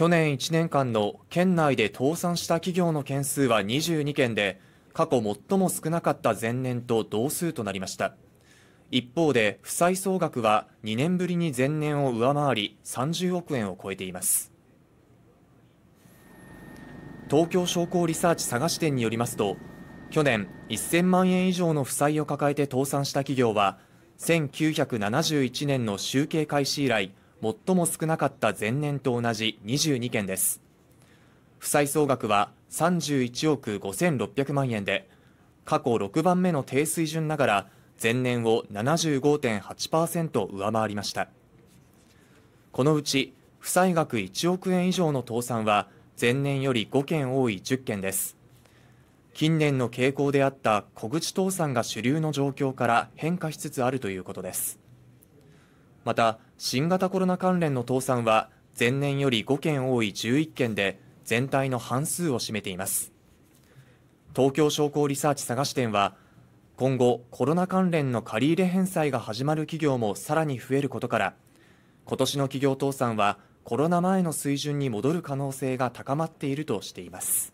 去年1年間の県内で倒産した企業の件数は22件で過去最も少なかった前年と同数となりました一方で負債総額は2年ぶりに前年を上回り30億円を超えています東京商工リサーチ探し店によりますと去年1000万円以上の負債を抱えて倒産した企業は1971年の集計開始以来最も少なかった前年と同じ22件です負債総額は31億5600万円で過去6番目の低水準ながら前年を75.8%上回りましたこのうち負債額1億円以上の倒産は前年より5件多い10件です近年の傾向であった小口倒産が主流の状況から変化しつつあるということですまた、新型コロナ関連の倒産は前年より5件多い11件で全体の半数を占めています東京商工リサーチ探し店は今後コロナ関連の借入返済が始まる企業もさらに増えることから今年の企業倒産はコロナ前の水準に戻る可能性が高まっているとしています